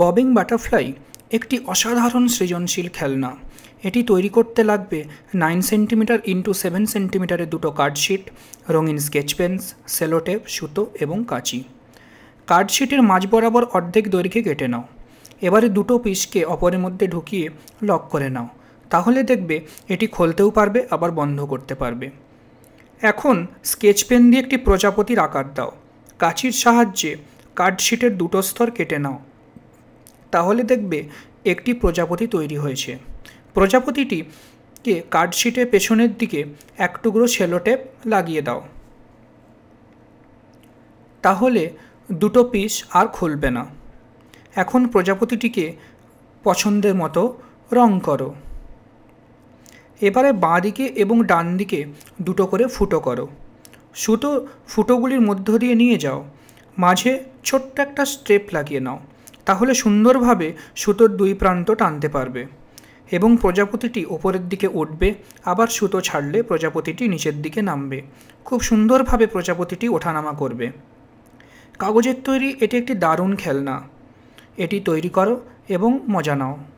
bobbing butterfly একটি অসাধারণ সৃজনশীল খেলনা এটি তৈরি করতে লাগবে নাইন সেন্টিমিটার ইন্টু সেভেন সেন্টিমিটারের দুটো কার্ডশিট রঙিন স্কেচ পেন্স সেলোটেপ সুতো এবং কাঁচি কার্ডশিটের মাঝ বরাবর অর্ধেক দৈর্ঘ্যে কেটে নাও এবারে দুটো পিসকে অপরের মধ্যে ঢুকিয়ে লক করে নাও তাহলে দেখবে এটি খোলতেও পারবে আবার বন্ধ করতে পারবে এখন স্কেচ পেন দিয়ে একটি প্রজাপতির আকার দাও কাঁচির সাহায্যে কার্ডশিটের দুটো স্তর কেটে নাও তাহলে দেখবে একটি প্রজাপতি তৈরি হয়েছে প্রজাপতিটিকে কার্ডশিটে পেছনের দিকে এক টুকরো সেলোটেপ লাগিয়ে দাও তাহলে দুটো পিস আর খুলবে না এখন প্রজাপতিটিকে পছন্দের মতো রং করো এবারে বাঁ দিকে এবং ডান দিকে দুটো করে ফুটো করো সুতো ফুটোগুলির মধ্য দিয়ে নিয়ে যাও মাঝে ছোট্ট একটা স্টেপ লাগিয়ে নাও তাহলে সুন্দরভাবে সুতোর দুই প্রান্ত টানতে পারবে এবং প্রজাপতিটি ওপরের দিকে উঠবে আবার সুতো ছাড়লে প্রজাপতিটি নিচের দিকে নামবে খুব সুন্দরভাবে প্রজাপতিটি ওঠানামা করবে কাগজের তৈরি এটি একটি দারুণ খেলনা এটি তৈরি করো এবং মজা নাও